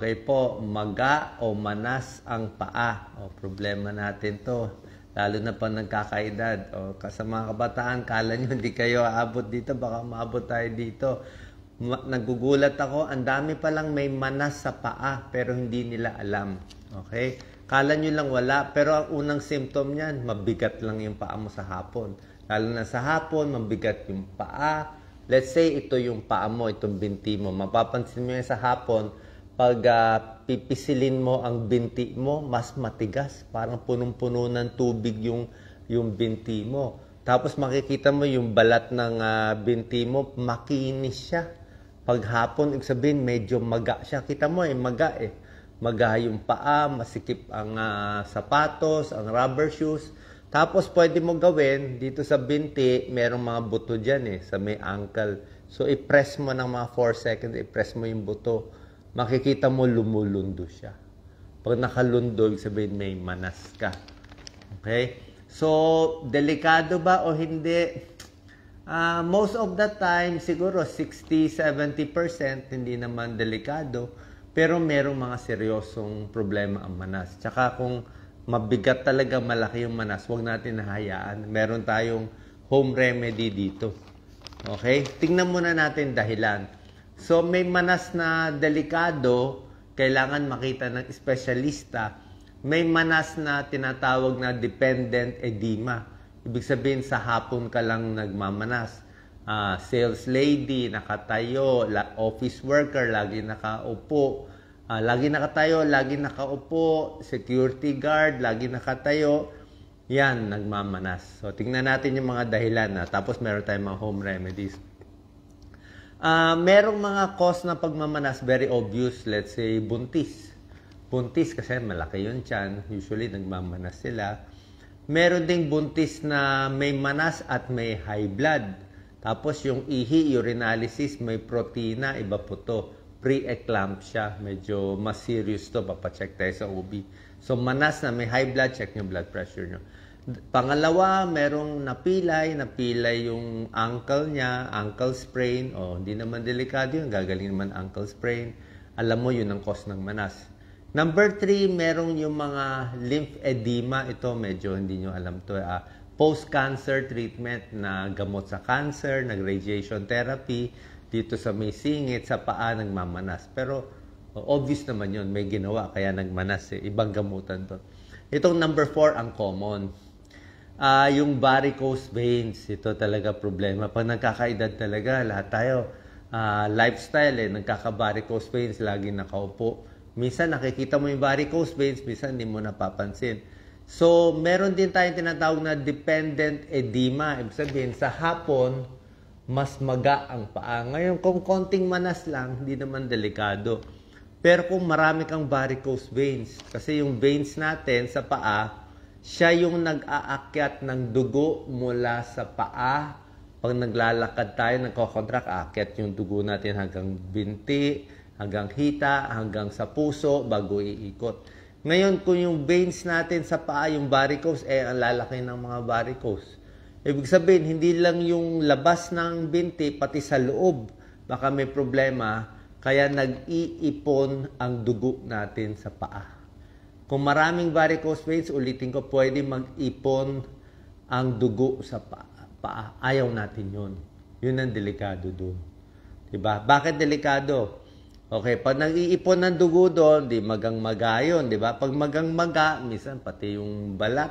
Okay po, maga o manas ang paa. O, problema natin to. Lalo na pag nagkakaedad. O, sa mga kabataan, kala nyo hindi kayo aabot dito. Baka maabot tayo dito. Ma- nagugulat ako, ang dami pa lang may manas sa paa pero hindi nila alam. Okay? Kala nyo lang wala, pero ang unang symptom niyan, mabigat lang yung paa mo sa hapon. Lalo na sa hapon, mabigat yung paa. Let's say, ito yung paa mo, itong binti mo. Mapapansin mo yan sa hapon, pag uh, ah, pipisilin mo ang binti mo, mas matigas. Parang punong-puno ng tubig yung, yung binti mo. Tapos makikita mo yung balat ng uh, binti mo, makinis siya. Pag hapon, ibig sabihin, medyo maga siya. Kita mo eh, maga eh. Maga yung paa, masikip ang uh, sapatos, ang rubber shoes. Tapos pwede mo gawin, dito sa binti, merong mga buto dyan eh, sa may ankle. So, i-press mo ng mga 4 seconds, i-press mo yung buto makikita mo lumulundo siya. Pag nakalundo, ibig sabihin may manas ka. Okay? So, delikado ba o hindi? Uh, most of the time, siguro 60-70% hindi naman delikado. Pero merong mga seryosong problema ang manas. Tsaka kung mabigat talaga malaki yung manas, huwag natin nahayaan. Meron tayong home remedy dito. Okay? Tingnan muna natin dahilan. So may manas na delikado, kailangan makita ng espesyalista. May manas na tinatawag na dependent edema. Ibig sabihin sa hapon ka lang nagmamanas. Uh, sales lady, nakatayo, la- office worker, lagi nakaupo. Uh, lagi nakatayo, lagi nakaupo, security guard, lagi nakatayo. Yan, nagmamanas. So, tingnan natin yung mga dahilan na. Tapos, meron tayong mga home remedies. Uh, merong mga cause na pagmamanas, very obvious. Let's say, buntis. Buntis kasi malaki yung tiyan. Usually, nagmamanas sila. Meron ding buntis na may manas at may high blood. Tapos yung ihi, urinalysis, may protina, iba po to. Pre-eclampsia, medyo mas serious to. Papacheck tayo sa OB. So manas na may high blood, check yung blood pressure nyo. Pangalawa, merong napilay, napilay yung ankle niya, ankle sprain. O, oh, hindi naman delikado yun, gagaling naman ankle sprain. Alam mo, yun ang cause ng manas. Number three, merong yung mga lymph edema. Ito, medyo hindi nyo alam to. Ah, post-cancer treatment na gamot sa cancer, nag-radiation therapy, dito sa may singit, sa paa nagmamanas. Pero obvious naman yun, may ginawa, kaya nagmanas. Eh. Ibang gamutan to. Itong number four ang common uh, yung varicose veins, ito talaga problema. Pag nagkakaedad talaga, lahat tayo, uh, lifestyle eh, nagkaka-varicose veins, lagi nakaupo. Minsan nakikita mo yung varicose veins, minsan hindi mo napapansin. So, meron din tayong tinatawag na dependent edema. Ibig sabihin, sa hapon, mas maga ang paa. Ngayon, kung konting manas lang, hindi naman delikado. Pero kung marami kang varicose veins, kasi yung veins natin sa paa, siya yung nag-aakyat ng dugo mula sa paa. Pag naglalakad tayo, nagkokontrak, aakyat yung dugo natin hanggang binti, hanggang hita, hanggang sa puso, bago iikot. Ngayon, kung yung veins natin sa paa, yung varicose, eh, ang lalaki ng mga varicose. Ibig sabihin, hindi lang yung labas ng binti, pati sa loob, baka may problema, kaya nag-iipon ang dugo natin sa paa. Kung maraming varicose veins, ulitin ko, pwede mag-ipon ang dugo sa paa. Pa. Ayaw natin yun. Yun ang delikado doon. Diba? Bakit delikado? Okay, pag nag-iipon ng dugo doon, di magang magayon, di ba? Pag magang maga, minsan pati yung balat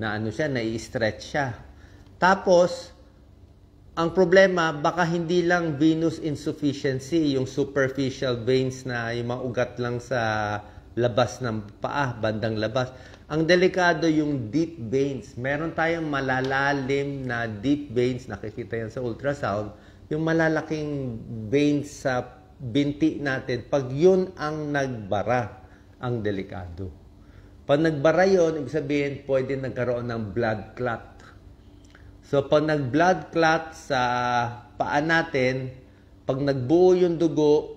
na ano siya, nai-stretch siya. Tapos, ang problema, baka hindi lang venous insufficiency, yung superficial veins na yung maugat lang sa labas ng paa, bandang labas. Ang delikado yung deep veins. Meron tayong malalalim na deep veins, nakikita yan sa ultrasound, yung malalaking veins sa binti natin, pag yun ang nagbara, ang delikado. Pag nagbara yun, ibig sabihin, pwede nagkaroon ng blood clot. So, pag nag-blood clot sa paa natin, pag nagbuo yung dugo,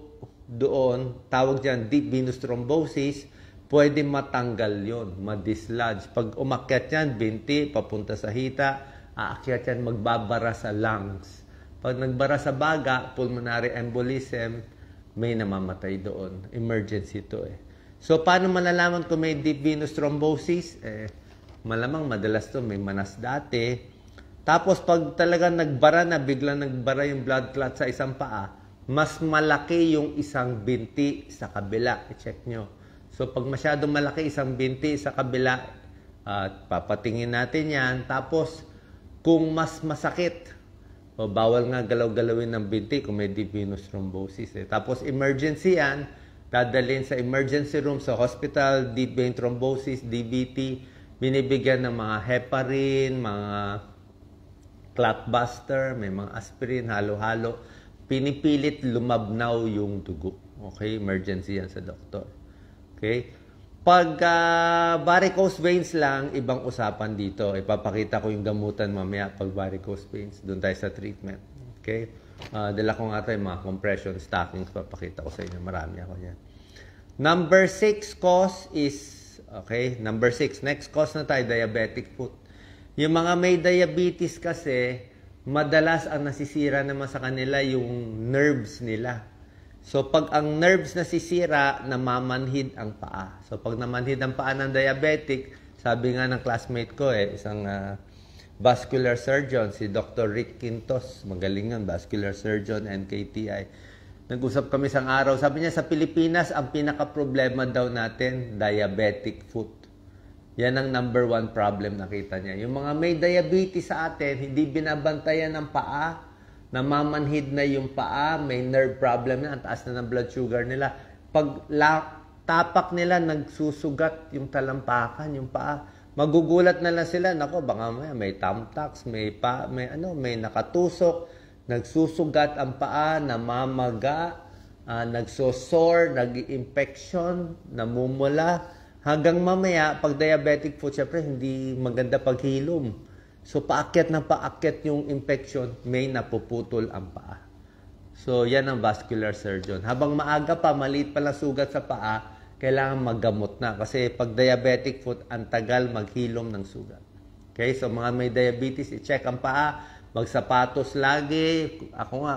doon, tawag dyan deep venous thrombosis, pwede matanggal yon, madislodge. Pag umakyat yan, binti, papunta sa hita, aakyat yan, magbabara sa lungs. Pag nagbara sa baga, pulmonary embolism, may namamatay doon. Emergency to eh. So, paano malalaman kung may deep venous thrombosis? Eh, malamang madalas to may manas dati. Tapos, pag talaga nagbara na, biglang nagbara yung blood clot sa isang paa, mas malaki yung isang binti sa kabila. I-check nyo. So, pag masyadong malaki isang binti sa kabila, at uh, papatingin natin yan. Tapos, kung mas masakit, o bawal nga galaw-galawin ng binti kung may deep venous thrombosis. Eh. Tapos, emergency yan, dadalhin sa emergency room, sa hospital, deep vein thrombosis, DVT, binibigyan ng mga heparin, mga clotbuster, may mga aspirin, halo-halo Pinipilit lumabnaw yung dugo. Okay? Emergency yan sa doktor. Okay? Pag uh, varicose veins lang, ibang usapan dito. Ipapakita ko yung gamutan mamaya pag varicose veins. Doon tayo sa treatment. Okay? Uh, dala ko nga tayo mga compression stockings. Papakita ko sa inyo. Marami ako yan. Number 6 cause is Okay, number 6. Next cause na tayo, diabetic foot. Yung mga may diabetes kasi, madalas ang nasisira naman sa kanila yung nerves nila. So pag ang nerves nasisira, namamanhid ang paa. So pag namanhid ang paa ng diabetic, sabi nga ng classmate ko eh, isang uh, vascular surgeon, si Dr. Rick Quintos, magaling yan, vascular surgeon, NKTI. Nag-usap kami isang araw, sabi niya sa Pilipinas, ang pinaka-problema daw natin, diabetic foot. Yan ang number one problem nakita niya. Yung mga may diabetes sa atin, hindi binabantayan ng paa, namamanhid na yung paa, may nerve problem na, ang taas na ng blood sugar nila. Pag la, tapak nila, nagsusugat yung talampakan, yung paa. Magugulat na lang sila, nako baka may, may tamtax, may pa, may ano, may nakatusok, nagsusugat ang paa, namamaga, uh, nagsosore, nag-infection, namumula Hanggang mamaya, pag diabetic po, syempre hindi maganda paghilom. So paakyat na paakyat yung infection, may napuputol ang paa. So yan ang vascular surgeon. Habang maaga pa, maliit pa lang sugat sa paa, kailangan maggamot na. Kasi pag diabetic foot, ang tagal maghilom ng sugat. Okay, so mga may diabetes, i-check ang paa. Magsapatos lagi. Ako nga,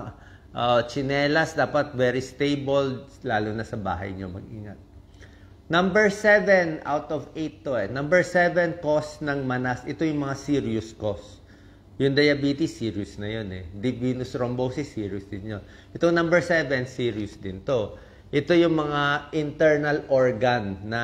uh, ah, chinelas dapat very stable, lalo na sa bahay nyo. Mag-ingat. Number 7 out of 8 to eh. Number 7 cause ng manas. Ito yung mga serious cause. Yung diabetes, serious na yun eh. Deep venous thrombosis, serious din yun. Ito number 7, serious din to. Ito yung mga internal organ na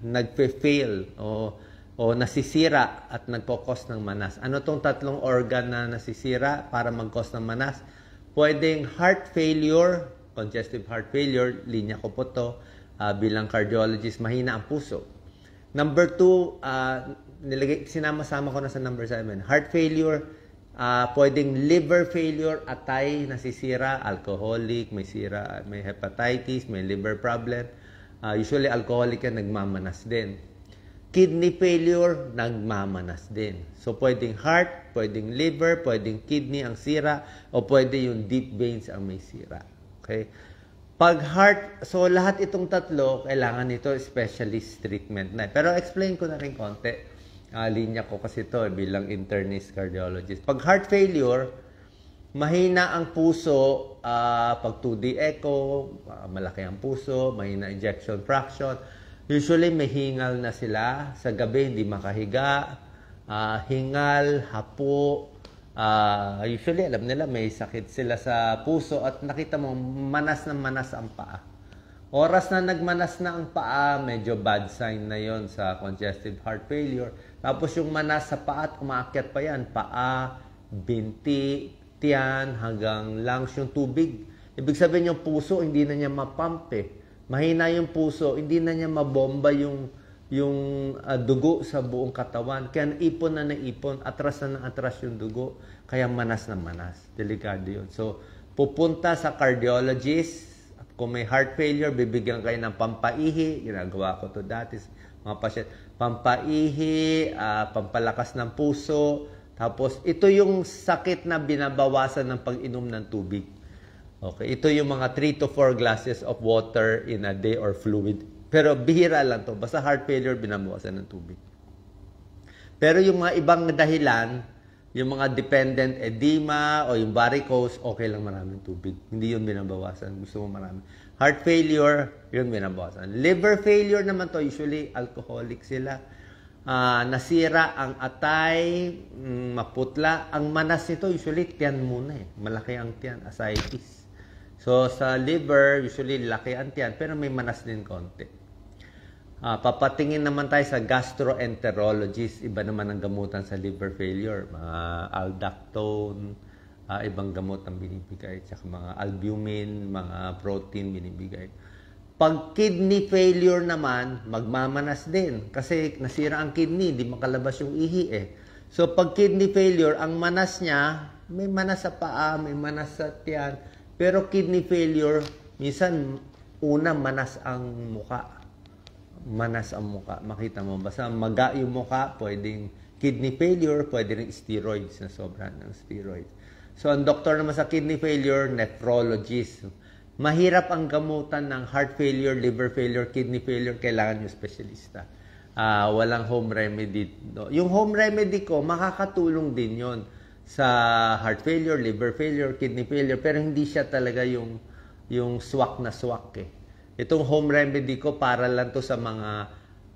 nagpe-fail o, o nasisira at nagpo-cause ng manas. Ano tong tatlong organ na nasisira para mag-cause ng manas? Pwedeng heart failure, congestive heart failure, linya ko po to uh, bilang cardiologist, mahina ang puso. Number two, uh, nilagay, sinama-sama ko na sa number seven. Heart failure, uh, pwedeng liver failure, atay, nasisira, alcoholic, may sira, may hepatitis, may liver problem. Uh, usually, alcoholic yan, nagmamanas din. Kidney failure, nagmamanas din. So, pwedeng heart, pwedeng liver, pwedeng kidney ang sira, o pwede yung deep veins ang may sira. Okay? Pag heart, so lahat itong tatlo, kailangan nito specialist treatment na. Pero explain ko na rin konti. Uh, linya ko kasi to eh, bilang internist cardiologist. Pag heart failure, mahina ang puso uh, pag 2D echo, uh, malaki ang puso, mahina injection fraction. Usually may na sila. Sa gabi, hindi makahiga. Uh, hingal, hapo, Uh, usually, alam nila may sakit sila sa puso at nakita mo, manas na manas ang paa. Oras na nagmanas na ang paa, medyo bad sign na yon sa congestive heart failure. Tapos yung manas sa paa at umaakyat pa yan, paa, binti, tiyan, hanggang lungs yung tubig. Ibig sabihin yung puso, hindi na niya mapump eh. Mahina yung puso, hindi na niya mabomba yung yung uh, dugo sa buong katawan. Kaya naipon na naipon, atras na ng atras yung dugo. Kaya manas na manas. Delikado yun. So, pupunta sa cardiologist. At kung may heart failure, bibigyan kayo ng pampaihi. Ginagawa ko to dati. Mga pasyent, pampaihi, uh, pampalakas ng puso. Tapos, ito yung sakit na binabawasan ng pag-inom ng tubig. Okay, ito yung mga 3 to 4 glasses of water in a day or fluid pero bihira lang to. Basta heart failure, binabawasan ng tubig. Pero yung mga ibang dahilan, yung mga dependent edema o yung varicose, okay lang maraming tubig. Hindi yun binabawasan. Gusto mo marami. Heart failure, yun binabawasan. Liver failure naman to, usually alcoholic sila. Uh, nasira ang atay, mm, maputla. Ang manas nito, usually tiyan muna eh. Malaki ang tiyan, ascites. So sa liver, usually laki ang tiyan, pero may manas din konti. Uh, papatingin naman tayo sa gastroenterologist. Iba naman ang gamutan sa liver failure. Mga aldactone, uh, ibang gamot ang binibigay. Tsaka mga albumin, mga protein binibigay. Pag kidney failure naman, magmamanas din. Kasi nasira ang kidney, di makalabas yung ihi eh. So pag kidney failure, ang manas niya, may manas sa paa, may manas sa tiyan. Pero kidney failure, minsan una manas ang muka manas ang muka, makita mo. Basta maga yung muka, pwedeng kidney failure, pwede rin steroids na sobra ng steroids. So, ang doktor naman sa kidney failure, nephrologist. Mahirap ang gamutan ng heart failure, liver failure, kidney failure. Kailangan yung specialista. Uh, walang home remedy. No? Yung home remedy ko, makakatulong din yon sa heart failure, liver failure, kidney failure. Pero hindi siya talaga yung, yung swak na swak eh. Itong home remedy ko para lang to sa mga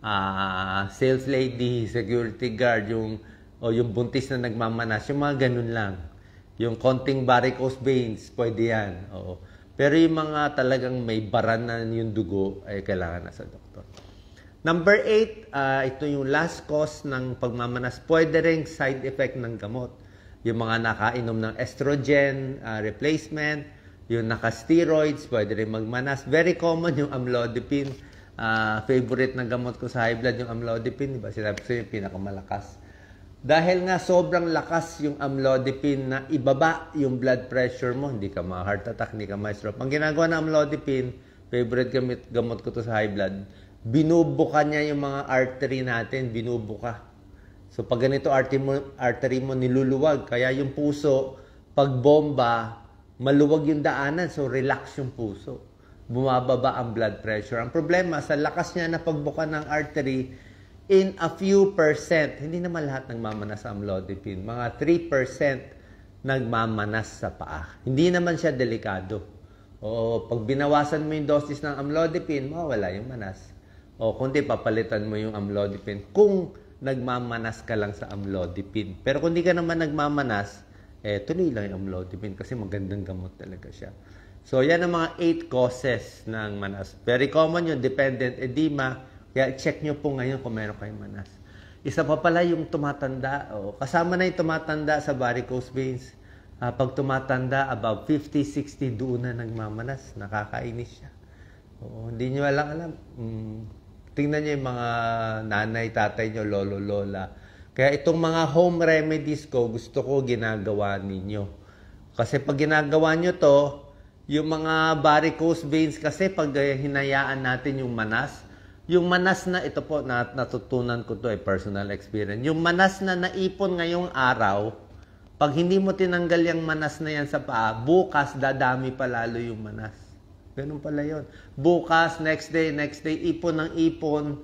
uh, sales lady, security guard, yung o yung buntis na nagmamanas, yung mga ganun lang. Yung konting varicose veins, pwede yan. Oo. Pero yung mga talagang may baran na yung dugo, ay kailangan na sa doktor. Number eight, uh, ito yung last cause ng pagmamanas. Pwede rin side effect ng gamot. Yung mga nakainom ng estrogen uh, replacement, yung naka-steroids, pwede rin magmanas. Very common yung amlodipine. Uh, favorite ng gamot ko sa high blood yung amlodipine. Diba? Sinabi ko yung pinakamalakas. Dahil nga sobrang lakas yung amlodipine na ibaba yung blood pressure mo, hindi ka ma-heart attack, hindi ka ma-stroke. Ang ginagawa ng amlodipine, favorite gamit, gamot ko to sa high blood, binubuka niya yung mga artery natin, binubuka. So pag ganito artery mo, artery mo niluluwag, kaya yung puso, pag bomba, Maluwag yung daanan, so relax yung puso. Bumababa ang blood pressure. Ang problema, sa lakas niya na pagbuka ng artery, in a few percent, hindi naman lahat nagmamanas sa amlodipine, mga 3% nagmamanas sa paa. Hindi naman siya delikado. O pag binawasan mo yung dosis ng amlodipine, mawala yung manas. O kundi papalitan mo yung amlodipine kung nagmamanas ka lang sa amlodipine. Pero kung hindi ka naman nagmamanas, eh, tuloy lang yung amlodipine kasi magandang gamot talaga siya. So, yan ang mga 8 causes ng manas. Very common yun, dependent edema. Kaya check nyo po ngayon kung meron kayong manas. Isa pa pala yung tumatanda. O, kasama na yung tumatanda sa varicose veins. Uh, pag tumatanda, about 50, 60, doon na nagmamanas. Nakakainis siya. Oo, hindi nyo alam alam. Mm, tingnan nyo yung mga nanay, tatay nyo, lolo, lola kaya itong mga home remedies ko, gusto ko ginagawa ninyo. Kasi pag ginagawa nyo to, yung mga varicose veins kasi pag eh, hinayaan natin yung manas, yung manas na ito po natutunan ko to ay eh, personal experience. Yung manas na naipon ngayong araw, pag hindi mo tinanggal yung manas na yan sa paa, bukas dadami pa lalo yung manas. Ganun pala yon. Bukas, next day, next day, ipon ng ipon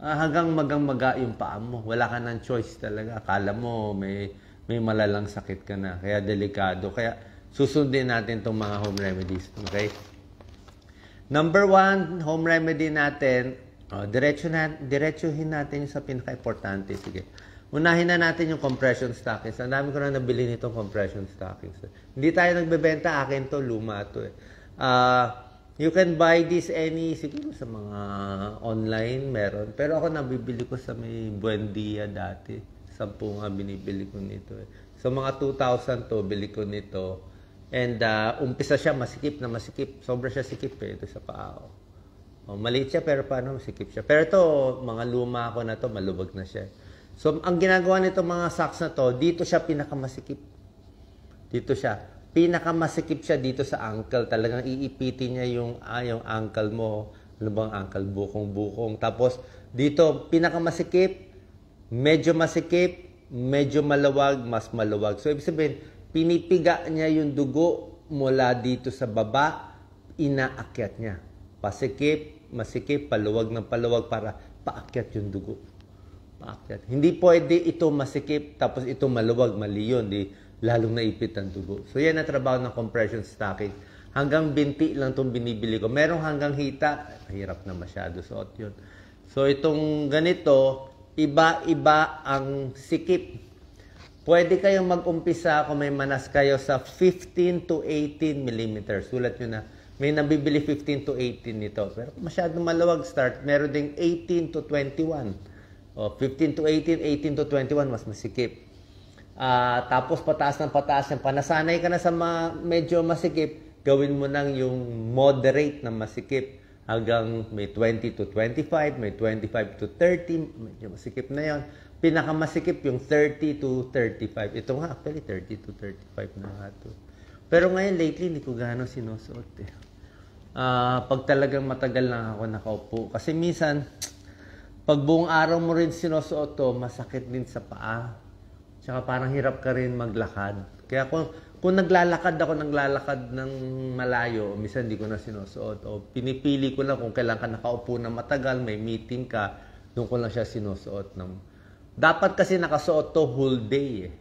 uh, hanggang magang maga yung paa mo. Wala ka ng choice talaga. Akala mo may, may malalang sakit ka na. Kaya delikado. Kaya susundin natin itong mga home remedies. Okay? Number one, home remedy natin, oh, diretso na, diretsuhin natin yung sa pinaka-importante. Sige. Unahin na natin yung compression stockings. Ang dami ko na nabili nitong compression stockings. Hindi tayo nagbebenta. Akin to, luma to eh. Uh, You can buy this any, siguro sa mga online meron. Pero ako nabibili ko sa may Buendia dati. Sampu nga binibili ko nito. Eh. So mga 2,000 to, bili ko nito. And uh, umpisa siya, masikip na masikip. Sobra siya sikip eh, ito sa paa ko. Oh, maliit siya pero paano masikip siya. Pero ito, mga luma ko na to, malubag na siya. So ang ginagawa nito mga socks na to, dito siya pinakamasikip. Dito siya pinakamasikip siya dito sa ankle. Talagang iipitin niya yung, ah, yung ankle mo. Ano bang ankle? Bukong-bukong. Tapos, dito, pinakamasikip, medyo masikip, medyo malawag, mas malawag. So, ibig sabihin, pinipiga niya yung dugo mula dito sa baba, inaakyat niya. Pasikip, masikip, paluwag ng paluwag para paakyat yung dugo. Paakyat. Hindi pwede ito masikip, tapos ito maluwag, mali yun. Di, lalong naipit ang dugo. So yan ang trabaho ng compression stocking. Hanggang binti lang itong binibili ko. Merong hanggang hita, hirap na masyado suot yun. So itong ganito, iba-iba ang sikip. Pwede kayong mag-umpisa kung may manas kayo sa 15 to 18 mm. Sulat nyo na, may nabibili 15 to 18 nito. Pero kung masyado malawag start, meron ding 18 to 21. O, 15 to 18, 18 to 21, mas masikip. Uh, tapos pataas ng pataas yan. Panasanay ka na sa ma- medyo masikip, gawin mo nang yung moderate na masikip. Hanggang may 20 to 25, may 25 to 30, medyo masikip na yon Pinakamasikip yung 30 to 35. Ito nga, actually 30 to 35 na nga to. Pero ngayon, lately, hindi ko gano'ng sinusuot eh. Uh, pag talagang matagal lang ako nakaupo. Kasi minsan, pag buong araw mo rin sinusuot to, masakit din sa paa Tsaka parang hirap ka rin maglakad. Kaya kung, kung naglalakad ako, naglalakad ng malayo, minsan hindi ko na sinusuot. O pinipili ko na kung kailan ka nakaupo na matagal, may meeting ka, doon ko lang siya sinusuot. Ng... Dapat kasi nakasuot to whole day eh.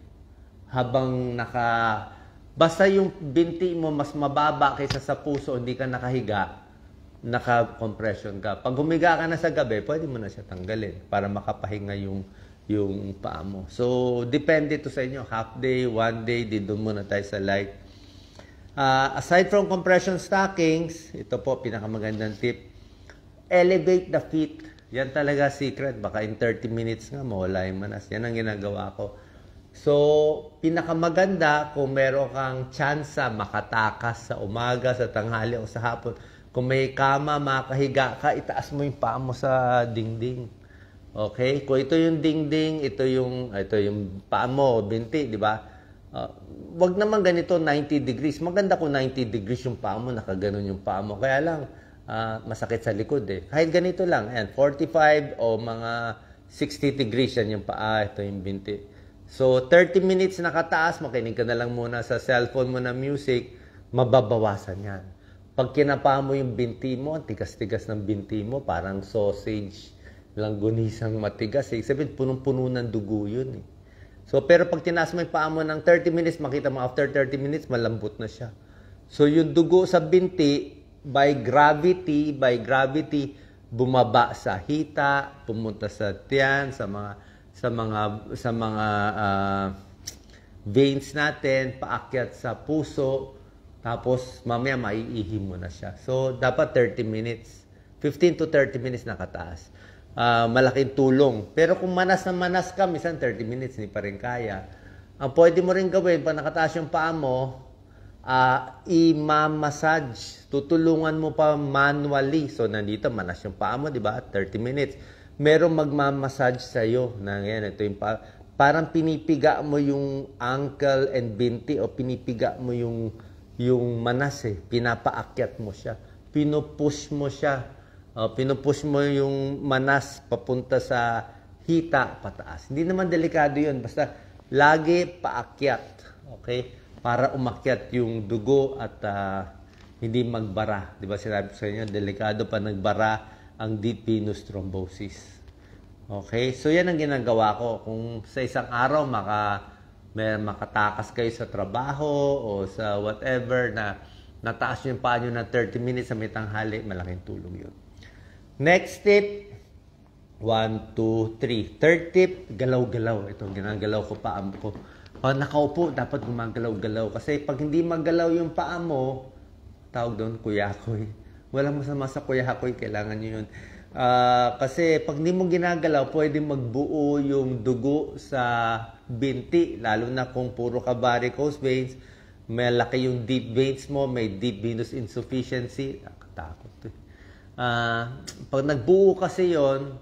Habang naka... Basta yung binti mo mas mababa kaysa sa puso, hindi ka nakahiga, naka-compression ka. Pag humiga ka na sa gabi, pwede mo na siya tanggalin para makapahinga yung yung paa mo. So, depende to sa inyo. Half day, one day, dito muna tayo sa light. Uh, aside from compression stockings, ito po, pinakamagandang tip. Elevate the feet. Yan talaga secret. Baka in 30 minutes nga, mawala yung manas. Yan ang ginagawa ko. So, pinakamaganda kung meron kang chance makatakas sa umaga, sa tanghali o sa hapon. Kung may kama, makahiga ka, itaas mo yung paa mo sa dingding. Okay? Kung ito yung dingding, ito yung ah, ito yung paa mo, binti, di ba? Uh, wag naman ganito 90 degrees. Maganda kung 90 degrees yung paa mo, nakaganon yung paa mo. Kaya lang uh, masakit sa likod eh. Kahit ganito lang, ayan, 45 o mga 60 degrees yan yung paa, ito yung binti. So 30 minutes nakataas, makinig ka na lang muna sa cellphone mo na music, mababawasan yan. Pag kinapa mo yung binti mo, ang tigas-tigas ng binti mo, parang sausage langgonisang matigas. Eh. Sabihin, punong-puno ng dugo yun. Eh. So, pero pag tinaas mo yung paa mo ng 30 minutes, makita mo after 30 minutes, malambot na siya. So, yung dugo sa binti, by gravity, by gravity, bumaba sa hita, pumunta sa tiyan, sa mga sa mga sa mga uh, veins natin, paakyat sa puso, tapos mamaya maiihi mo na siya. So, dapat 30 minutes. 15 to 30 minutes nakataas uh, malaking tulong. Pero kung manas na manas ka, minsan 30 minutes, hindi pa rin kaya. Ang pwede mo rin gawin, pag nakataas yung paa mo, uh, ah, i-massage. Tutulungan mo pa manually. So, nandito, manas yung paa mo, di ba? 30 minutes. Merong magmamassage sa'yo. Na, yan, ito yung paa. Parang pinipiga mo yung ankle and binti o pinipiga mo yung yung manas eh. Pinapaakyat mo siya. Pinupush mo siya uh, pinupush mo yung manas papunta sa hita pataas. Hindi naman delikado yun. Basta lagi paakyat. Okay? Para umakyat yung dugo at uh, hindi magbara. Di ba sinabi ko sa inyo, delikado pa nagbara ang deep venous thrombosis. Okay? So, yan ang ginagawa ko. Kung sa isang araw maka, may, makatakas kayo sa trabaho o sa whatever na nataas yung paa nyo na 30 minutes sa may tanghali, malaking tulong yun. Next tip, 1, 2, 3. Third tip, galaw-galaw. Ito, ginagalaw ko pa ang ko. Pag ah, nakaupo, dapat gumagalaw-galaw. Kasi pag hindi magalaw yung paa mo, tawag doon kuyakoy. Walang masama sa kuyakoy, kailangan nyo yun. Uh, kasi pag hindi mo ginagalaw, pwede magbuo yung dugo sa binti. Lalo na kung puro ka varicose veins, malaki yung deep veins mo, may deep venous insufficiency. Nakatakot. Eh. Uh, pag nagbuo kasi yon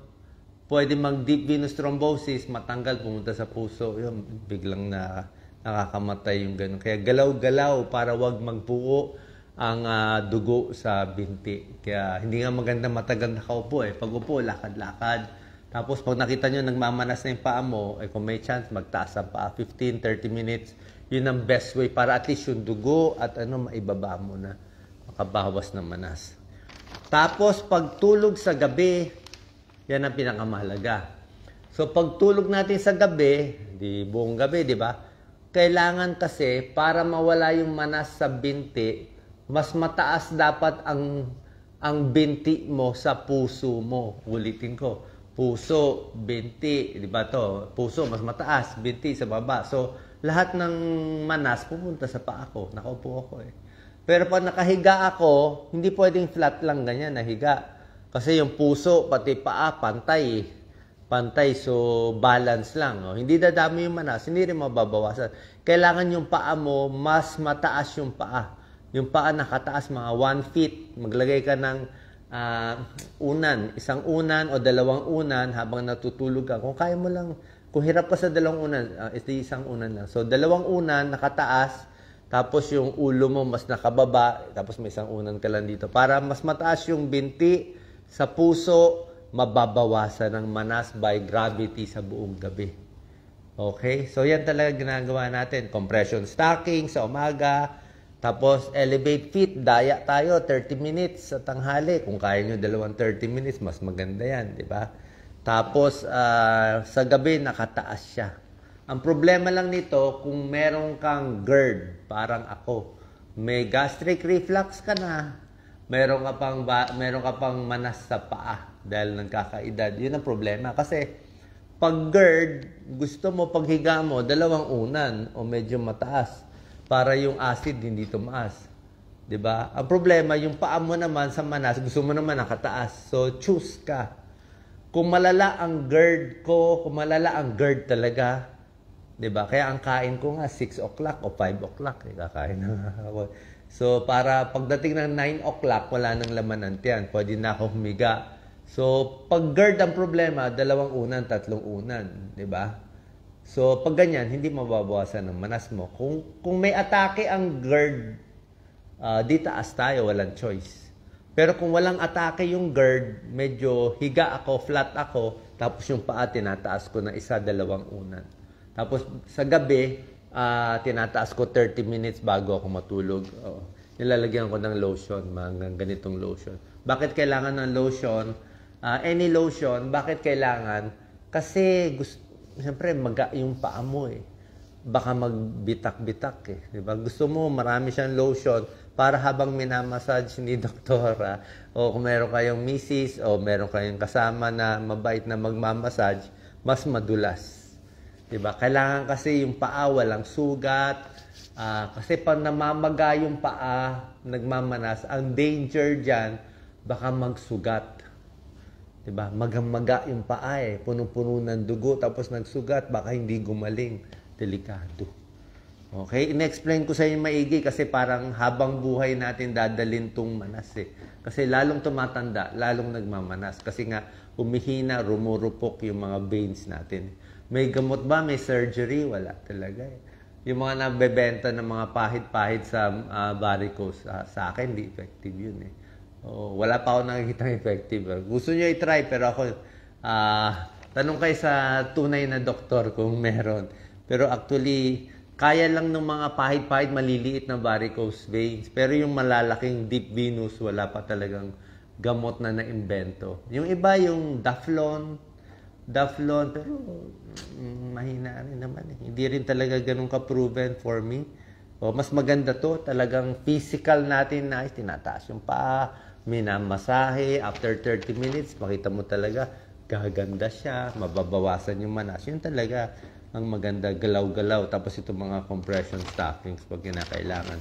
pwede mag deep venous thrombosis, matanggal, pumunta sa puso. Yun, biglang na, nakakamatay yung ganun. Kaya galaw-galaw para wag magbuo ang uh, dugo sa binti. Kaya hindi nga maganda matagal nakaupo eh. Pag upo, lakad-lakad. Tapos pag nakita nyo nagmamanas na yung paa mo, eh kung may chance, magtaas ang paa 15, 30 minutes. Yun ang best way para at least yung dugo at ano, maibaba mo na. Makabawas ng manas. Tapos pagtulog sa gabi, yan ang pinakamahalaga. So pagtulog natin sa gabi, di buong gabi, di ba? Kailangan kasi para mawala yung manas sa binti, mas mataas dapat ang ang binti mo sa puso mo. Ulitin ko. Puso, binti, di ba to? Puso mas mataas, binti sa baba. So lahat ng manas pupunta sa paa ko. Nakaupo ako eh. Pero pag nakahiga ako, hindi pwedeng flat lang ganyan, nahiga. Kasi yung puso, pati paa, pantay. Pantay, so balance lang. Oh. Hindi dadami yung manas, hindi rin mababawasan. Kailangan yung paa mo, mas mataas yung paa. Yung paa nakataas, mga 1 feet. Maglagay ka ng uh, unan, isang unan o dalawang unan habang natutulog ka. Kung kaya mo lang, kung hirap ka sa dalawang unan, uh, isang unan lang. So, dalawang unan, nakataas, tapos yung ulo mo mas nakababa, tapos may isang unan ka lang dito. Para mas mataas yung binti sa puso, mababawasan ng manas by gravity sa buong gabi. Okay? So yan talaga ginagawa natin. Compression stocking sa umaga, tapos, elevate feet, daya tayo, 30 minutes sa tanghali. Kung kaya nyo dalawang 30 minutes, mas maganda yan, di ba? Tapos, uh, sa gabi, nakataas siya. Ang problema lang nito, kung meron kang GERD, parang ako, may gastric reflux ka na, meron ka pang, ba, meron ka pang manas sa paa dahil kakaedad. Yun ang problema. Kasi pag GERD, gusto mo paghiga mo, dalawang unan o medyo mataas para yung acid hindi tumaas. 'Di ba? Ang problema, yung paa mo naman sa manas, gusto mo naman nakataas. So, choose ka. Kung malala ang GERD ko, kung malala ang GERD talaga, Diba? Kaya ang kain ko nga 6 o'clock o 5 o'clock, eh, kakain na ako. So para pagdating ng 9 o'clock, wala nang laman ng tiyan. Pwede na ako humiga. So pag GERD ang problema, dalawang unan, tatlong unan, 'di ba? So pag ganyan, hindi mababawasan ng manas mo. Kung kung may atake ang GERD, uh, ah, di taas tayo, walang choice. Pero kung walang atake yung GERD, medyo higa ako, flat ako, tapos yung paa tinataas ko na isa, dalawang unan. Tapos sa gabi, uh, tinataas ko 30 minutes bago ako matulog. Oo. Oh, nilalagyan ko ng lotion, mga ganitong lotion. Bakit kailangan ng lotion? Uh, any lotion, bakit kailangan? Kasi gusto, siyempre maga yung paa mo eh. Baka magbitak-bitak eh. Diba? Gusto mo marami siyang lotion para habang minamassage ni doktora ah. o kung meron kayong misis o meron kayong kasama na mabait na magmamassage, mas madulas. Diba? Kailangan kasi yung paa walang sugat. Uh, kasi pag namamaga yung paa, nagmamanas, ang danger dyan, baka magsugat. Diba? Magamaga yung paa eh. Punong-puno ng dugo, tapos nagsugat, baka hindi gumaling. Delikado. Okay? In-explain ko sa inyo maigi kasi parang habang buhay natin dadalin tong manas eh. Kasi lalong tumatanda, lalong nagmamanas. Kasi nga, humihina, rumurupok yung mga veins natin. May gamot ba? May surgery? Wala talaga eh. Yung mga nagbebenta ng mga pahit-pahit sa uh, varicose, uh, sa akin, hindi effective yun eh. Oo, wala pa ako nakikita effective. Gusto nyo i-try, pero ako, uh, tanong kayo sa tunay na doktor kung meron. Pero actually, kaya lang ng mga pahit-pahit, maliliit na varicose veins. Pero yung malalaking deep venous, wala pa talagang gamot na naimbento. Yung iba, yung Daflon, Daflon, pero mm, mahina rin naman eh. Hindi rin talaga ganun ka-proven for me. O, mas maganda to, talagang physical natin na tinataas yung paa, minamasahe, after 30 minutes, makita mo talaga, gaganda siya, mababawasan yung manas. Yun talaga ang maganda, galaw-galaw. Tapos itong mga compression stockings pag kinakailangan.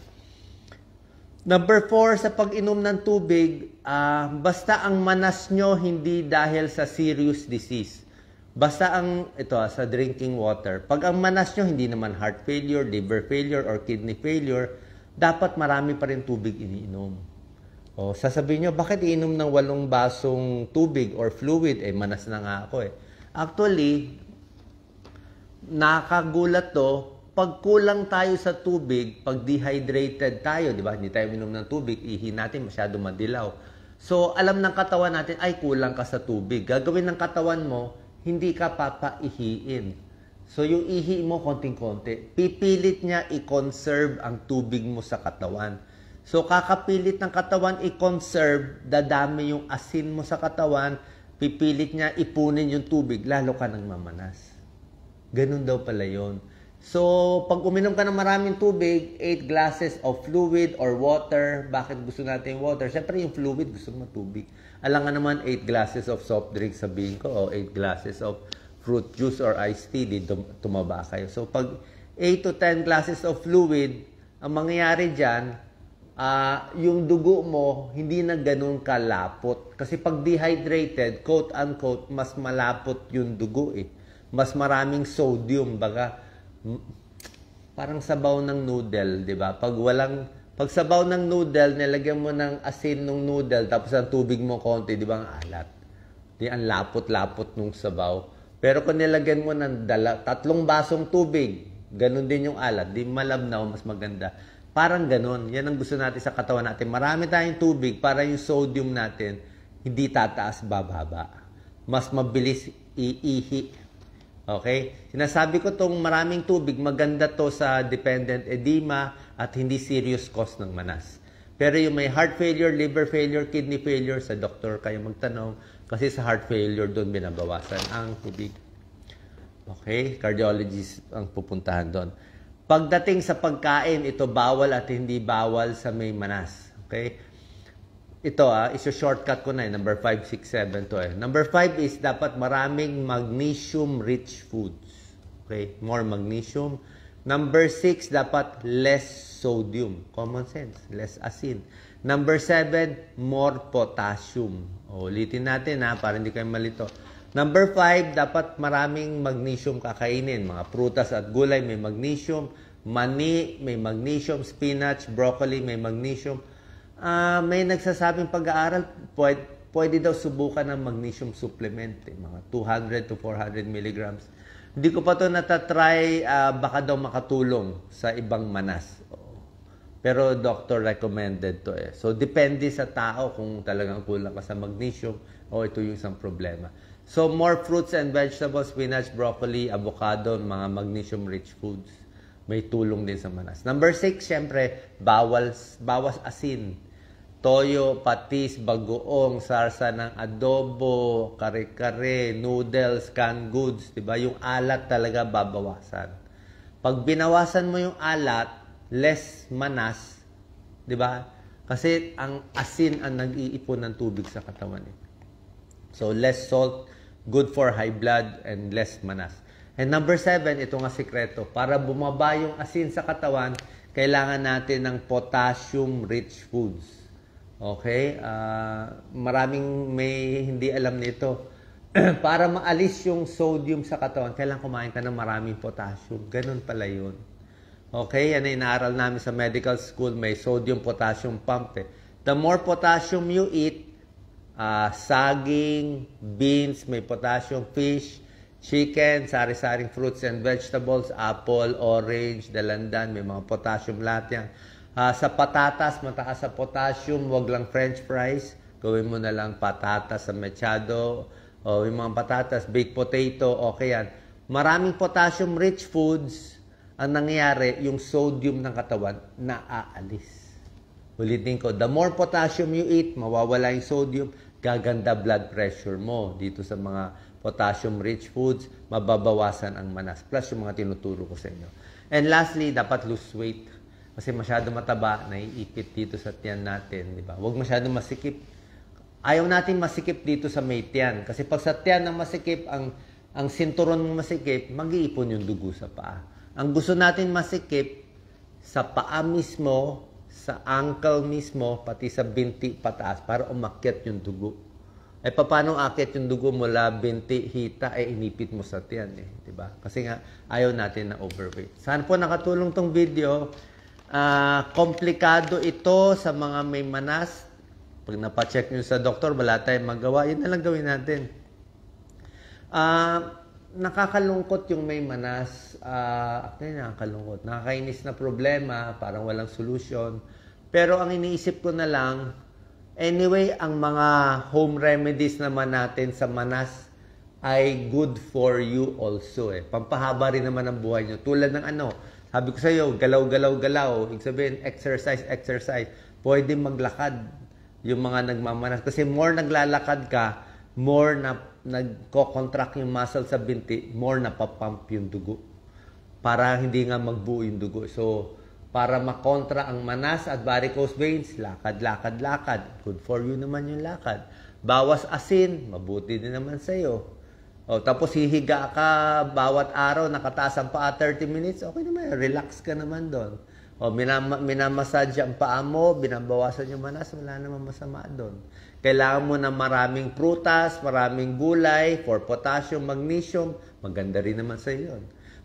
Number four, sa pag-inom ng tubig, uh, basta ang manas nyo hindi dahil sa serious disease. Basta ang ito ah, sa drinking water, pag ang manas nyo hindi naman heart failure, liver failure, or kidney failure, dapat marami pa rin tubig iniinom. O, sasabihin nyo, bakit iinom ng walong basong tubig or fluid? Eh, manas na nga ako eh. Actually, nakagulat to, pag kulang tayo sa tubig, pag dehydrated tayo, di ba? Hindi tayo minom ng tubig, ihi natin masyado madilaw. So, alam ng katawan natin, ay kulang ka sa tubig. Gagawin ng katawan mo, hindi ka papaihiin. So yung ihi mo konting-konti, pipilit niya i-conserve ang tubig mo sa katawan. So kakapilit ng katawan i-conserve, dadami yung asin mo sa katawan, pipilit niya ipunin yung tubig, lalo ka nang mamanas. Ganun daw pala yon. So, pag uminom ka ng maraming tubig, 8 glasses of fluid or water, bakit gusto natin water? Siyempre, yung fluid, gusto mo tubig. Alangan naman, 8 glasses of soft drink, sabihin ko, o 8 glasses of fruit juice or iced tea, di tumaba kayo. So, pag 8 to 10 glasses of fluid, ang mangyayari dyan, uh, yung dugo mo, hindi na ganun kalapot. Kasi pag dehydrated, quote-unquote, mas malapot yung dugo eh. Mas maraming sodium, baga, parang sabaw ng noodle, di ba? Pag walang sabaw ng noodle, nilagyan mo ng asin ng noodle, tapos ang tubig mo konti, di ba ang alat? Di ang lapot-lapot nung sabaw. Pero kung nilagyan mo ng dala, tatlong basong tubig, ganun din yung alat, di malabnaw, mas maganda. Parang ganun. Yan ang gusto natin sa katawan natin. Marami tayong tubig para yung sodium natin hindi tataas bababa. Mas mabilis iihi. Okay? Sinasabi ko tong maraming tubig, maganda to sa dependent edema, at hindi serious cause ng manas. Pero yung may heart failure, liver failure, kidney failure, sa doktor kayo magtanong kasi sa heart failure doon binabawasan ang tubig. Okay, cardiologist ang pupuntahan doon. Pagdating sa pagkain, ito bawal at hindi bawal sa may manas. Okay? Ito ah, is a shortcut ko na eh. Number 5, 6, 7 to eh. Number 5 is dapat maraming magnesium-rich foods. Okay? More magnesium. Number six, dapat less sodium. Common sense, less asin. Number seven, more potassium. O, ulitin natin ha, para hindi kayo malito. Number five, dapat maraming magnesium kakainin. Mga prutas at gulay may magnesium. Mani may magnesium. Spinach, broccoli may magnesium. Uh, may nagsasabing pag-aaral, pwede, pwede daw subukan ng magnesium supplement. Eh, mga 200 to 400 milligrams hindi ko pa to natatry, uh, baka daw makatulong sa ibang manas. Pero doctor recommended to eh. So, depende sa tao kung talagang kulang ka sa magnesium o ito yung isang problema. So, more fruits and vegetables, spinach, broccoli, avocado, mga magnesium-rich foods. May tulong din sa manas. Number six, syempre, bawal, bawas asin toyo, patis, bagoong, sarsa ng adobo, kare-kare, noodles, canned goods, 'di ba? Yung alat talaga babawasan. Pag binawasan mo yung alat, less manas, 'di ba? Kasi ang asin ang nag-iipon ng tubig sa katawan. Eh. So less salt, good for high blood and less manas. And number seven, ito nga sikreto. Para bumaba yung asin sa katawan, kailangan natin ng potassium-rich foods. Okay? Uh, maraming may hindi alam nito. Para maalis yung sodium sa katawan, kailangan kumain ka ng maraming potassium. Ganun pala yun. Okay? Yan ay inaaral namin sa medical school. May sodium-potassium pump eh. The more potassium you eat, uh, saging, beans, may potassium, fish, chicken, sari-saring fruits and vegetables, apple, orange, dalandan, may mga potassium lahat yan. Uh, sa patatas, mataas sa potassium, wag lang french fries. Gawin mo na lang patatas sa machado o oh, yung mga patatas, baked potato, okay yan. Maraming potassium-rich foods, ang nangyayari, yung sodium ng katawan, naaalis. Ulitin ko, the more potassium you eat, mawawala yung sodium, gaganda blood pressure mo dito sa mga potassium-rich foods, mababawasan ang manas. Plus yung mga tinuturo ko sa inyo. And lastly, dapat lose weight. Kasi masyado mataba, naiipit dito sa tiyan natin, di ba? Huwag masyado masikip. Ayaw natin masikip dito sa may tiyan. Kasi pag sa tiyan ang masikip, ang, ang sinturon mo masikip, mag-iipon yung dugo sa paa. Ang gusto natin masikip, sa paa mismo, sa ankle mismo, pati sa binti pataas, para umakyat yung dugo. Eh, paano akyat yung dugo mula binti, hita, eh, inipit mo sa tiyan eh. ba? Diba? Kasi nga, ayaw natin na overweight. Saan po nakatulong tong video? Uh, komplikado ito sa mga may manas. Pag napacheck nyo sa doktor, wala tayong magawa. Yun na lang gawin natin. Uh, nakakalungkot yung may manas. Uh, actually, nakakalungkot. Nakakainis na problema, parang walang solusyon. Pero ang iniisip ko na lang, anyway, ang mga home remedies naman natin sa manas ay good for you also. Eh. Pampahaba rin naman ang buhay nyo. Tulad ng ano, sabi ko sa iyo, galaw, galaw, galaw. Ibig sabihin, exercise, exercise. Pwede maglakad yung mga nagmamanas. Kasi more naglalakad ka, more na nagko-contract yung muscle sa binti, more na papump yung dugo. Para hindi nga magbuo yung dugo. So, para makontra ang manas at varicose veins, lakad, lakad, lakad. Good for you naman yung lakad. Bawas asin, mabuti din naman sa'yo. Oh, tapos hihiga ka bawat araw, nakataas ang paa 30 minutes, okay naman, relax ka naman doon. Oh, minam- minamassage ang paa mo, binabawasan yung manas, wala naman masama doon. Kailangan mo na maraming prutas, maraming gulay, for potassium, magnesium, maganda rin naman sa iyo.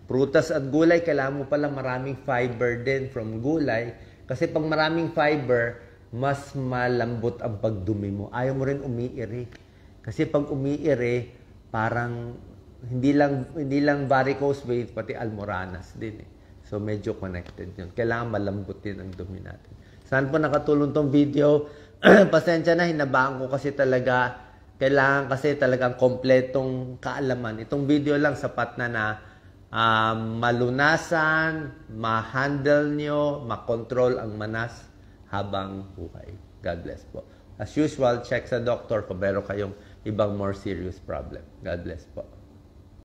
Prutas at gulay, kailangan mo pala maraming fiber din from gulay. Kasi pag maraming fiber, mas malambot ang pagdumi mo. Ayaw mo rin umiiri. Kasi pag umiiri, parang hindi lang hindi lang varicose veins pati almoranas din eh. So medyo connected 'yun. Kailangan malambot din ang dumi natin. Saan po nakatulong tong video? Pasensya na hinabaan ko kasi talaga kailangan kasi talagang kompletong kaalaman. Itong video lang sapat na na um, malunasan, ma-handle nyo, makontrol ang manas habang buhay. God bless po. As usual, check sa doctor kung meron kayong ibang more serious problem. God bless po.